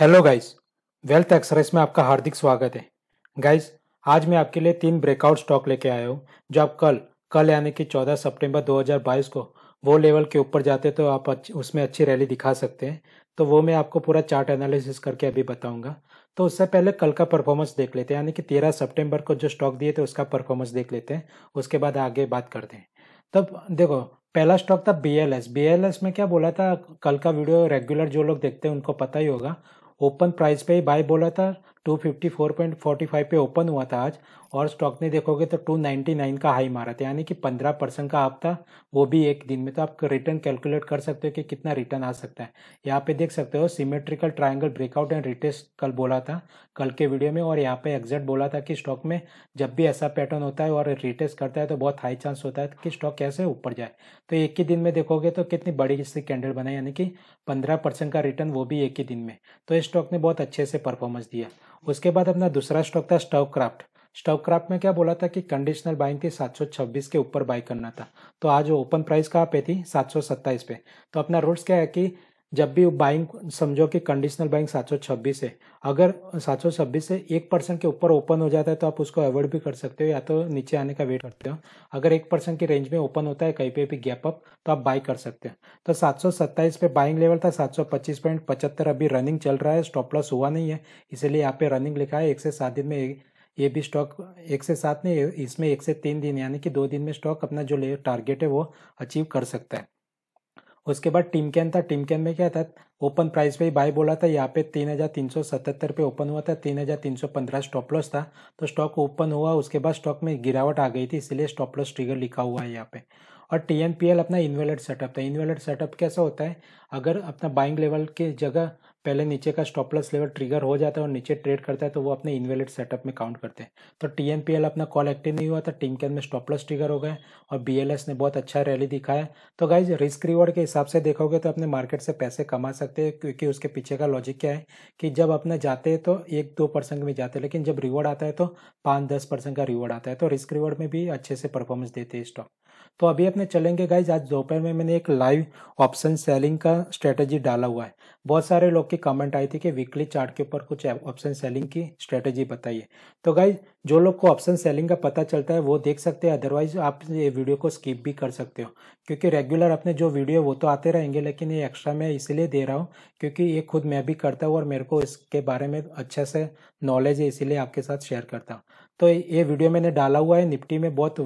hello guys wealth exercise में आपका हार्दिक स्वागत है गाइस आज मैं आपके लिए तीन ब्रेकआउट स्टॉक लेके आया हूँ जो आप कल कल यानी कि 14 सितंबर 2022 को वो लेवल के ऊपर जाते तो आप अच्छ, उसमें अच्छी रैली दिखा सकते हैं तो वो मैं आपको पूरा चार्ट एनालिसिस करके अभी बताऊंगा तो उससे पहले कल का परफॉर्मेंस देख लेते हैं यानी कि तेरह सेप्टेम्बर को जो स्टॉक दिए थे उसका परफॉर्मेंस देख लेते हैं उसके बाद आगे बात करते हैं तब देखो पहला स्टॉक था B L B L S में क्या बोला था कल का वीडियो रेगुलर जो लोग देखते हैं उनको पता ही होगा ओपन प्राइस पे ही बाय बोला था 254.45 पे ओपन हुआ था आज और स्टॉक ने देखोगे तो 299 का हाई मारा था यानी कि 15 परसेंट का आप था वो भी एक दिन में तो आप रिटर्न कैलकुलेट कर सकते हो कि कितना रिटर्न आ सकता है यहाँ पे देख सकते हो symmetrical triangle breakout and retest कल बोला था कल के वीडियो में और यहाँ पे एग्जैक्ट बोला था कि स्टॉक में जब भी ऐसा पैटर्न होता है और रिटेस्ट करता है तो बहुत हाई चांस होता है कि स्टॉक कैसे ऊपर जाए तो एक ही दिन में देखोगे तो कितनी बड़ी इससे कैंडल बनाई यानी कि पंद्रह परसेंट का रिटर्न वो भी एक ही दिन में तो इस स्टॉक ने बहुत अच्छे से परफॉर्मेंस दिया उसके बाद अपना दूसरा स्टॉक था स्टॉक क्राफ्ट स्टॉक क्राफ्ट में क्या बोला था कि कंडीशनल बाइंग थी 726 के ऊपर बाई करना था तो आज ओपन प्राइस कहाँ पे थी सात पे तो अपना रूल्स क्या है कि जब भी बाइंग समझो कि कंडीशनल बाइंग 726 है अगर 726 से एक परसेंट के ऊपर ओपन हो जाता है तो आप उसको अवॉइड भी कर सकते हो या तो नीचे आने का वेट करते हो अगर एक परसेंट की रेंज में ओपन होता है कहीं पे भी गैप अप तो आप बाई कर सकते हो तो 727 पे बाइंग लेवल था 725.75 अभी रनिंग चल रहा है स्टॉप लॉस हुआ नहीं है इसीलिए यहाँ पे रनिंग लिखा है एक से सात दिन में ये भी स्टॉक एक से सात नहीं इसमें एक से तीन दिन यानी कि दो दिन में स्टॉक अपना जो टारगेट है वो अचीव कर सकता है उसके बाद टीम कैन था टीम कैन में क्या था ओपन प्राइस पे बाय बोला था यहाँ पे तीन हज़ार तीन सौ सतहत्तर पे ओपन हुआ था तीन हज़ार तीन सौ पंद्रह स्टॉप लॉस था तो स्टॉक ओपन हुआ उसके बाद स्टॉक में गिरावट आ गई थी इसलिए स्टॉप लॉस ट्रिगर लिखा हुआ है यहाँ पे और टी एम पी एल अपना इन्वेलेट सेटअप था इन्वेलेट सेटअप कैसा होता है अगर अपना बाइंग लेवल के जगह पहले नीचे का स्टॉपलस लेवल ट्रिगर हो जाता है और नीचे ट्रेड करता है तो वो अपने इन्वेलेट सेटअप में काउंट करते हैं तो टी एम पी एल अपना कॉल एक्टिव नहीं हुआ था टीम के अंदर स्टॉपलस ट्रिगर हो गए और बी एल एस ने बहुत अच्छा रैली दिखाया तो गाइज रिस्क रिवॉर्ड के हिसाब से देखोगे तो अपने मार्केट से पैसे कमा सकते हैं क्योंकि उसके पीछे का लॉजिक क्या है कि जब अपने जाते हैं तो एक दो परसेंट में जाते हैं लेकिन जब रिवॉर्ड आता है तो पाँच दस परसेंट का रिवॉर्ड आता है तो रिस्क रिवॉर्ड में भी अच्छे से परफॉर्मेंस देते हैं स्टॉक तो अभी अपने चलेंगे गाइज आज दोपहर में मैंने एक लाइव ऑप्शन सेलिंग का स्ट्रेटेजी डाला हुआ है बहुत सारे लोग की कमेंट आई थी कि वीकली चार्ट के ऊपर कुछ ऑप्शन सेलिंग की स्ट्रेटेजी बताइए तो गाइज जो लोग को ऑप्शन सेलिंग का पता चलता है वो देख सकते हैं अदरवाइज आप ये वीडियो को स्किप भी कर सकते हो क्योंकि रेगुलर अपने जो वीडियो वो तो आते रहेंगे लेकिन ये एक्स्ट्रा मैं इसलिए दे रहा हूँ क्योंकि ये खुद मैं भी करता हूँ और मेरे को इसके बारे में अच्छे से नॉलेज है इसीलिए आपके साथ शेयर करता हूँ तो ये वीडियो मैंने डाला हुआ है निफ्टी में बहुत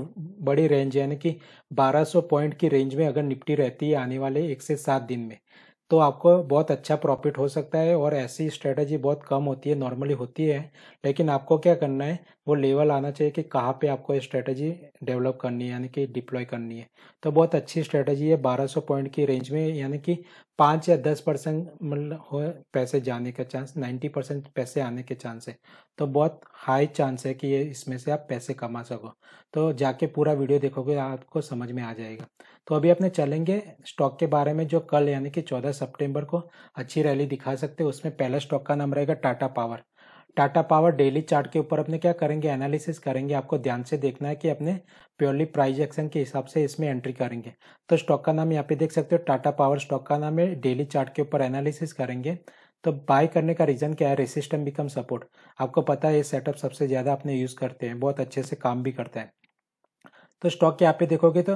बड़ी रेंज यानी कि 1200 पॉइंट की रेंज में अगर निफ्टी रहती है आने वाले एक से सात दिन में तो आपको बहुत अच्छा प्रॉफिट हो सकता है और ऐसी स्ट्रेटजी बहुत कम होती है नॉर्मली होती है लेकिन आपको क्या करना है वो लेवल आना चाहिए कि कहाँ पे आपको स्ट्रेटजी डेवलप करनी है यानी कि डिप्लॉय करनी है तो बहुत अच्छी स्ट्रेटजी है 1200 पॉइंट की रेंज में यानी कि पाँच या दस परसेंट मतलब हो पैसे जाने का चांस नाइन्टी परसेंट पैसे आने के चांस है तो बहुत हाई चांस है कि ये इसमें से आप पैसे कमा सको तो जाके पूरा वीडियो देखोगे आपको समझ में आ जाएगा तो अभी अपने चलेंगे स्टॉक के बारे में जो कल यानी कि चौदह सितंबर को अच्छी रैली दिखा सकते हैं उसमें पहला स्टॉक का नाम रहेगा Tata power Tata power daily chart के ऊपर अपने क्या करेंगे एनालिसिस करेंगे आपको ध्यान से देखना है कि अपने प्योरली प्राइस एक्शन के हिसाब से इसमें एंट्री करेंगे तो स्टॉक का नाम यहाँ पे देख सकते हो टाटा पावर स्टॉक का नाम है डेली चार्ट के ऊपर एनालिसिस करेंगे तो बाय करने का रीज़न क्या है रेसिस्टम बिकम सपोर्ट आपको पता है ये सेटअप सबसे ज़्यादा अपने यूज़ करते हैं बहुत अच्छे से काम भी करते हैं तो स्टॉक के यहाँ पे देखोगे तो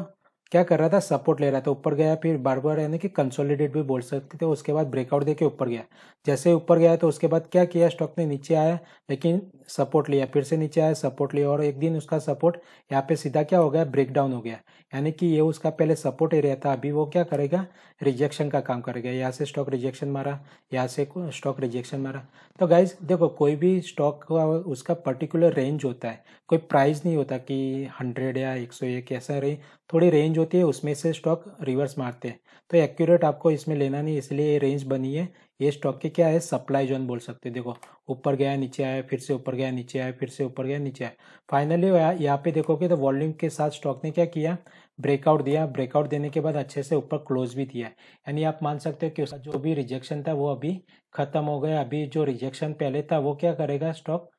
क्या कर रहा था सपोर्ट ले रहा था ऊपर गया फिर बार बार यानी कि कंसोलिडेट भी बोल सकते थे उसके बाद ब्रेकआउट देके ऊपर गया जैसे ऊपर गया तो उसके बाद क्या किया स्टॉक ने नीचे आया लेकिन सपोर्ट लिया फिर से नीचे आया सपोर्ट लिया और एक दिन उसका सपोर्ट यहाँ पे सीधा क्या हो गया ब्रेकडाउन हो गया यानी कि ये उसका पहले सपोर्ट एरिया था अभी वो क्या करेगा रिजेक्शन का काम करेगा यहाँ से स्टॉक रिजेक्शन मारा यहाँ से स्टॉक रिजेक्शन मारा तो गाइज देखो कोई भी स्टॉक का उसका पर्टिकुलर रेंज होता है कोई प्राइस नहीं होता कि हंड्रेड या एक सौ एक ऐसा रेंज थोड़ी रेंज होती है उसमें से स्टॉक रिवर्स मारते हैं तो एक्यूरेट आपको इसमें लेना नहीं इसलिए ये रेंज बनी है ये स्टॉक के क्या है सप्लाई जोन बोल सकते हैं देखो ऊपर गया नीचे आया फिर से ऊपर गया नीचे आया फिर से ऊपर गया नीचे आया फाइनली यहाँ पे देखोगे तो वॉल्यूम के साथ स्टॉक ने क्या किया ब्रेकआउट दिया ब्रेकआउट देने के बाद अच्छे से ऊपर क्लोज भी दिया यानी आप मान सकते हो कि उसका जो भी रिजेक्शन था वो अभी खत्म हो गया अभी जो रिजेक्शन पहले था वो क्या करेगा स्टॉक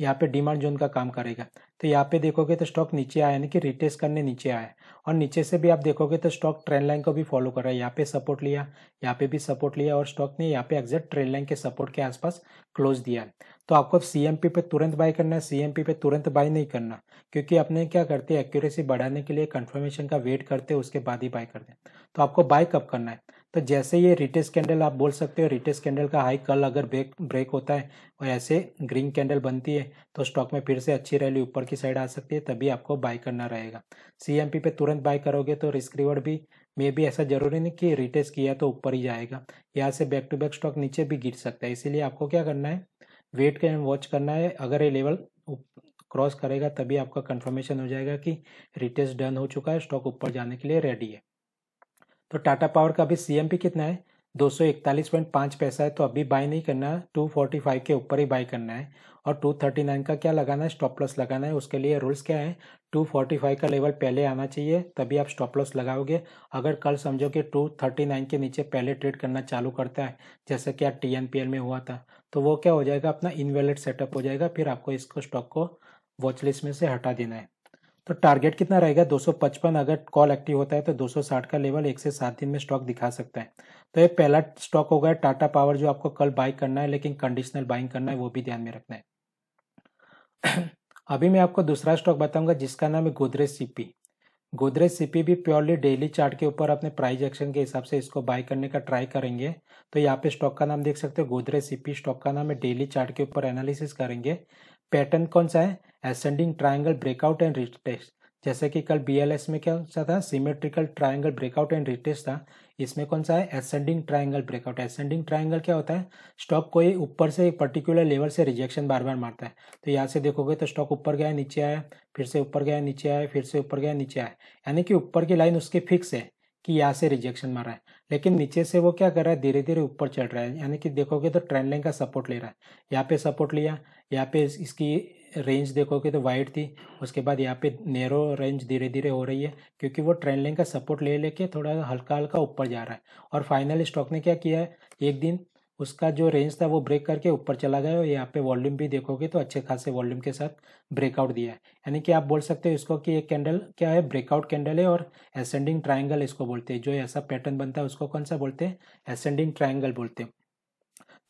यहाँ पे डिमांड जोन का काम करेगा तो यहाँ पे देखोगे तो स्टॉक नीचे आया यानी कि रिटेस्ट करने नीचे आया और नीचे से भी आप देखोगे तो स्टॉक ट्रेंड लाइन को भी फॉलो कर रहा है यहाँ पे सपोर्ट लिया यहाँ पे भी सपोर्ट लिया और स्टॉक ने यहाँ पे एग्जैक्ट ट्रेंड लाइन के सपोर्ट के आसपास क्लोज दिया तो आपको सीएमपी पे तुरंत बाय करना है सीएमपी पे तुरंत बाय नहीं करना क्योंकि अपने क्या करते हैं एक्यूरेसी बढ़ाने के लिए कंफर्मेशन का वेट करते हैं उसके बाद ही बाय करते हैं तो आपको बाय कब करना है तो जैसे ये रिटेस कैंडल आप बोल सकते हो रिटेस कैंडल का हाई कल अगर ब्रेक ब्रेक होता है और ऐसे ग्रीन कैंडल बनती है तो स्टॉक में फिर से अच्छी रैली ऊपर की साइड आ सकती है तभी आपको बाय करना रहेगा सीएमपी पे तुरंत बाय करोगे तो रिस्क रिवर्ड भी मे भी ऐसा जरूरी नहीं कि रिटेस किया तो ऊपर ही जाएगा यहाँ से बैक टू बैक स्टॉक नीचे भी गिर सकता है इसीलिए आपको क्या करना है वेट कर वॉच करना है अगर ये लेवल क्रॉस करेगा तभी आपका कन्फर्मेशन हो जाएगा कि रिटेस डन हो चुका है स्टॉक ऊपर जाने के लिए रेडी है तो टाटा पावर का अभी सी कितना है पाँच पैसा है तो अभी बाई नहीं करना है 245 के ऊपर ही बाई करना है और 239 का क्या लगाना है स्टॉप लॉस लगाना है उसके लिए रूल्स क्या है 245 का लेवल पहले आना चाहिए तभी आप स्टॉप लॉस लगाओगे अगर कल समझो कि 239 के नीचे पहले ट्रेड करना चालू करता है जैसे कि आप टी में हुआ था तो वो क्या हो जाएगा अपना इनवेलिड सेटअप हो जाएगा फिर आपको इसको स्टॉक को वॉचलिस्ट में से हटा देना है तो टारगेट कितना रहेगा 255 अगर कॉल एक्टिव होता है तो 260 का लेवल एक से सात दिन में स्टॉक दिखा सकते है तो ये पहला स्टॉक होगा टाटा पावर जो आपको कल बाई करना है लेकिन कंडीशनल बाइंग करना है वो भी ध्यान में रखना है अभी मैं आपको दूसरा स्टॉक बताऊंगा जिसका नाम है गोदरेज सीपी गोदरेज सीपी भी प्योरली डेली चार्ट के ऊपर अपने प्राइस एक्शन के हिसाब से इसको बाय करने का ट्राई करेंगे तो यहाँ पे स्टॉक का नाम देख सकते हो गोदरेज सीपी स्टॉक का नाम है डेली चार्ट के ऊपर एनालिसिस करेंगे पैटर्न कौन सा है ascending triangle breakout and retest जैसे कि कल बीएलएस में क्या सा था symmetrical triangle breakout and retest था इसमें कौन सा है ascending triangle breakout ascending triangle क्या होता है स्टॉक कोई ऊपर से पर्टिकुलर लेवल से रिजेक्शन बार बार मारता है तो यहाँ से देखोगे तो स्टॉक ऊपर गया नीचे आया फिर से ऊपर गया नीचे आया फिर से ऊपर गया नीचे आया यानी कि ऊपर की लाइन उसके फिक्स है कि यहाँ से रिजेक्शन मारा है लेकिन नीचे से वो क्या कर रहा है धीरे धीरे ऊपर चढ़ रहा है यानी कि देखोगे तो ट्रेंड लाइन का सपोर्ट ले रहा है यहाँ पे सपोर्ट लिया यहाँ पे इसकी रेंज देखोगे तो वाइड थी उसके बाद यहाँ पे नेरो रेंज धीरे धीरे हो रही है क्योंकि वो ट्रेंड लाइन का सपोर्ट ले लेके थोड़ा हल्का हल्का ऊपर जा रहा है और फाइनल स्टॉक ने क्या किया है एक दिन उसका जो रेंज था वो ब्रेक करके ऊपर चला गया और यहाँ पे वॉल्यूम भी देखोगे तो अच्छे खासे वॉल्यूम के साथ ब्रेकआउट दिया है यानी कि आप बोल सकते हो इसको कि एक कैंडल क्या है ब्रेकआउट कैंडल है और एसेंडिंग ट्रायंगल इसको बोलते हैं जो ऐसा पैटर्न बनता है उसको कौन सा बोलते हैं एसेंडिंग ट्राइंगल बोलते हैं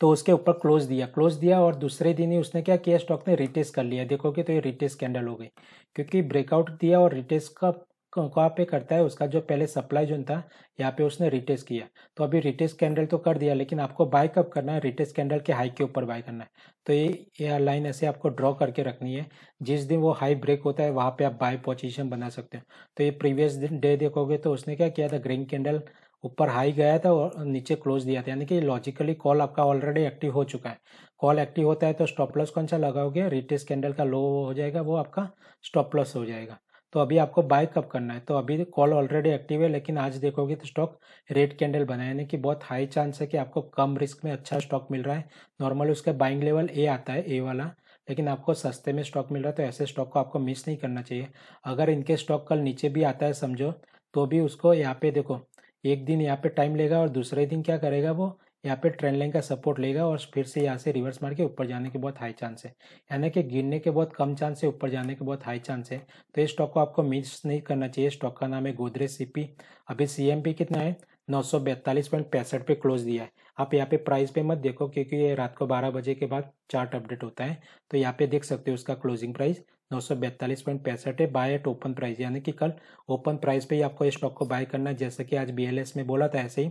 तो उसके ऊपर क्लोज दिया क्लोज दिया और दूसरे दिन ही उसने क्या किया स्टॉक ने रिटेस कर लिया देखोगे तो ये रिटेस कैंडल हो गई क्योंकि ब्रेकआउट दिया और रिटेस का कहाँ पे करता है उसका जो पहले सप्लाई जो था यहाँ पे उसने रिटेस किया तो अभी रिटेस कैंडल तो कर दिया लेकिन आपको बाय कब करना है रिटेस कैंडल के हाई के ऊपर बाय करना है तो ये ये लाइन ऐसे आपको ड्रॉ करके रखनी है जिस दिन वो हाई ब्रेक होता है वहाँ पे आप बाय पोजीशन बना सकते हो तो ये प्रीवियस दिन डे देखोगे तो उसने क्या किया था ग्रीन कैंडल ऊपर हाई गया था और नीचे क्लोज दिया था यानी कि लॉजिकली कॉल आपका ऑलरेडी एक्टिव हो चुका है कॉल एक्टिव होता है तो स्टॉप लॉस कौन सा लगाओगे रिटेस कैंडल का लो हो जाएगा वो आपका स्टॉप लॉस हो जाएगा तो अभी आपको बाय कब करना है तो अभी कॉल ऑलरेडी एक्टिव है लेकिन आज देखोगे तो स्टॉक रेड कैंडल बना यानी कि बहुत हाई चांस है कि आपको कम रिस्क में अच्छा स्टॉक मिल रहा है नॉर्मल उसका बाइंग लेवल ए आता है ए वाला लेकिन आपको सस्ते में स्टॉक मिल रहा है तो ऐसे स्टॉक को आपको मिस नहीं करना चाहिए अगर इनके स्टॉक कल नीचे भी आता है समझो तो भी उसको यहाँ पे देखो एक दिन यहाँ पे टाइम लेगा और दूसरे दिन क्या करेगा वो यहाँ पे ट्रेन लाइन का सपोर्ट लेगा और फिर से यहाँ से रिवर्स मार के ऊपर जाने के बहुत हाई चांस है यानी कि गिरने के बहुत कम चांस है ऊपर जाने के बहुत हाई चांस है तो ये स्टॉक को आपको मिस नहीं करना चाहिए स्टॉक का नाम है गोदरेज सीपी अभी सीएमपी कितना है नौ सौ पॉइंट पैंसठ पे क्लोज दिया है आप यहाँ पे प्राइस पे मत देखो क्योंकि ये रात को बारह बजे के बाद चार्ट अपडेट होता है तो यहाँ पे देख सकते हो उसका क्लोजिंग प्राइस नौ सौ बैतालीस पॉइंट पैंसठ है बाय एट ओपन प्राइस यानी कि कल ओपन प्राइस पे ही आपको स्टॉक को बाय करना है जैसे कि आज बीएलएस में बोला था ऐसे ही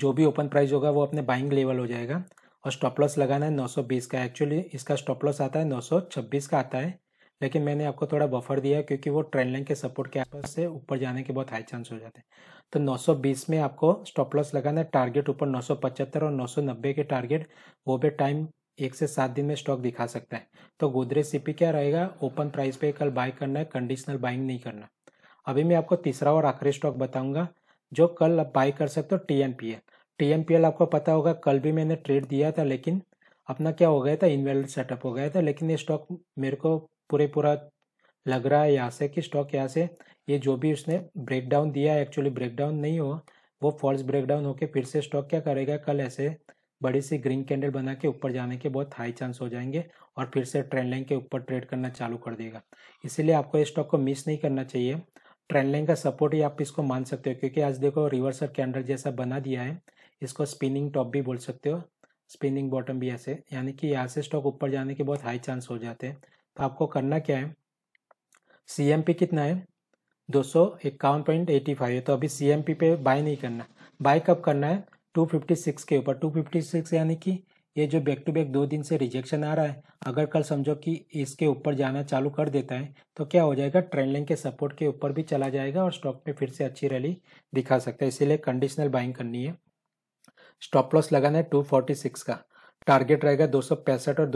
जो भी ओपन प्राइस होगा वो अपने बाइंग लेवल हो जाएगा और स्टॉप लॉस लगाना है 920 का एक्चुअली इसका स्टॉप लॉस आता है 926 का आता है लेकिन मैंने आपको थोड़ा बफर दिया क्योंकि वो ट्रेंड लाइन के सपोर्ट के आसपास से ऊपर जाने के बहुत हाई चांस हो जाते हैं तो 920 में आपको स्टॉप लॉस लगाना है टारगेट ऊपर 975 और 990 के टारगेट वो भी टाइम एक से सात दिन में स्टॉक दिखा सकता है तो गोदरेज सीपी क्या रहेगा ओपन प्राइस पे कल बाय करना है कंडीशनल बाइंग नहीं करना अभी मैं आपको तीसरा और आखिरी स्टॉक बताऊंगा जो कल आप बाय कर सकते हो T M P L T M P L आपको पता होगा कल भी मैंने ट्रेड दिया था लेकिन अपना क्या हो गया था इनवेल सेटअप हो गया था लेकिन ये स्टॉक मेरे को पूरे पूरा लग रहा है यहाँ से कि स्टॉक यहाँ से ये जो भी उसने ब्रेकडाउन दिया है एक्चुअली ब्रेकडाउन नहीं हो वो फॉल्स ब्रेकडाउन होके फिर से स्टॉक क्या करेगा कल ऐसे बड़ी सी ग्रीन कैंडल बना के ऊपर जाने के बहुत हाई चांस हो जाएंगे और फिर से ट्रेंड लाइन के ऊपर ट्रेड करना चालू कर देगा इसीलिए आपको इस स्टॉक को मिस नहीं करना चाहिए ट्रेंड लाइन का सपोर्ट ही आप इसको मान सकते हो क्योंकि आज देखो रिवर्सल कैंडल जैसा बना दिया है इसको स्पिनिंग टॉप भी बोल सकते हो स्पिनिंग बॉटम भी ऐसे यानी कि यहाँ से स्टॉक ऊपर जाने के बहुत हाई चांस हो जाते हैं तो आपको करना क्या है सी कितना है दो सौ इक्यावन पॉइंट एटी फाइव है तो अभी सी पे बाय नहीं करना बाय कब करना है 256 के ऊपर 256 यानी कि ये जो बैक टू बैक दो दिन से रिजेक्शन आ रहा है अगर कल समझो कि इसके ऊपर जाना चालू कर देता है तो क्या हो जाएगा ट्रेंड लाइन के सपोर्ट के ऊपर भी चला जाएगा और स्टॉक में फिर से अच्छी रैली दिखा सकता है इसीलिए कंडीशनल बाइंग करनी है स्टॉप लॉस लगाना है 246 का टारगेट रहेगा दो और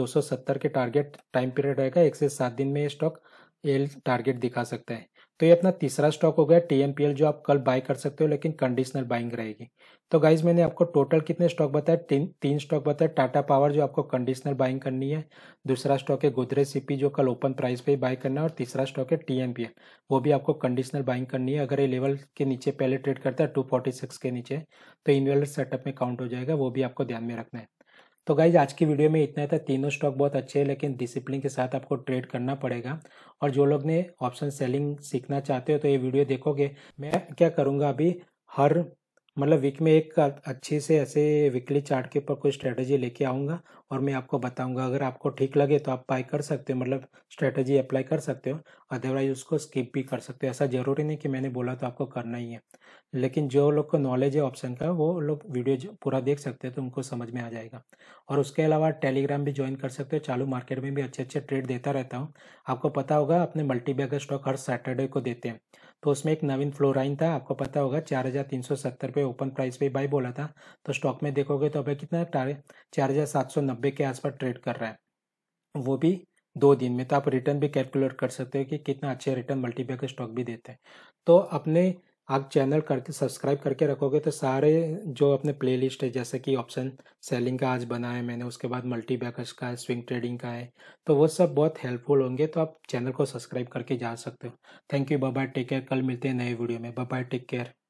270 के टारगेट टाइम पीरियड रहेगा एक से सात दिन में ये स्टॉक ये टारगेट दिखा सकता है तो ये अपना तीसरा स्टॉक हो गया टीएमपीएल जो आप कल बाय कर सकते हो लेकिन कंडीशनल बाइंग रहेगी तो गाइज मैंने आपको टोटल कितने स्टॉक बताया तीन तीन स्टॉक बताया टाटा पावर जो आपको कंडीशनल बाइंग करनी है दूसरा स्टॉक है गोदरेज सीपी जो कल ओपन प्राइस पे बाय करना है और तीसरा स्टॉक है टीएमपीएल वो भी आपको कंडीशनल बाइंग करनी है अगर ये लेवल के नीचे पहले ट्रेड करता है टू के नीचे तो इन्वेलर सेटअप में काउंट हो जाएगा वो भी आपको ध्यान में रखना है तो गाइज आज की वीडियो में इतना था तीनों स्टॉक बहुत अच्छे हैं लेकिन डिसिप्लिन के साथ आपको ट्रेड करना पड़ेगा और जो लोग ने ऑप्शन सेलिंग सीखना चाहते हो तो ये वीडियो देखोगे मैं क्या करूँगा अभी हर मतलब वीक में एक अच्छे से ऐसे वीकली चार्ट के ऊपर कोई स्ट्रेटजी लेके आऊँगा और मैं आपको बताऊँगा अगर आपको ठीक लगे तो आप बाई कर सकते हो मतलब स्ट्रेटजी अप्लाई कर सकते हो अदरवाइज उसको स्किप भी कर सकते हो ऐसा ज़रूरी नहीं कि मैंने बोला तो आपको करना ही है लेकिन जो लोग को नॉलेज है ऑप्शन का वो लोग वीडियो पूरा देख सकते हैं तो उनको समझ में आ जाएगा और उसके अलावा टेलीग्राम भी ज्वाइन कर सकते हो चालू मार्केट में भी अच्छे अच्छे ट्रेड देता रहता हूँ आपको पता होगा अपने मल्टी स्टॉक हर सैटरडे को देते हैं तो उसमें एक नवीन फ्लोराइन था आपको पता होगा चार हज़ार तीन सौ सत्तर पे ओपन प्राइस पे बाई बोला था तो स्टॉक में देखोगे तो अभी कितना चार हज़ार सात सौ नब्बे के आसपास ट्रेड कर रहा है वो भी दो दिन में तो आप रिटर्न भी कैलकुलेट कर सकते हो कि कितना अच्छे रिटर्न मल्टीबैग स्टॉक भी देते हैं तो अपने आप चैनल करके सब्सक्राइब करके रखोगे तो सारे जो अपने प्लेलिस्ट है जैसे कि ऑप्शन सेलिंग का आज बनाया मैंने उसके बाद मल्टी बैकर्स का है स्विंग ट्रेडिंग का है तो वो सब बहुत हेल्पफुल होंगे तो आप चैनल को सब्सक्राइब करके जा सकते हो thank you bye take care कल मिलते हैं नए वीडियो में बाय टेक केयर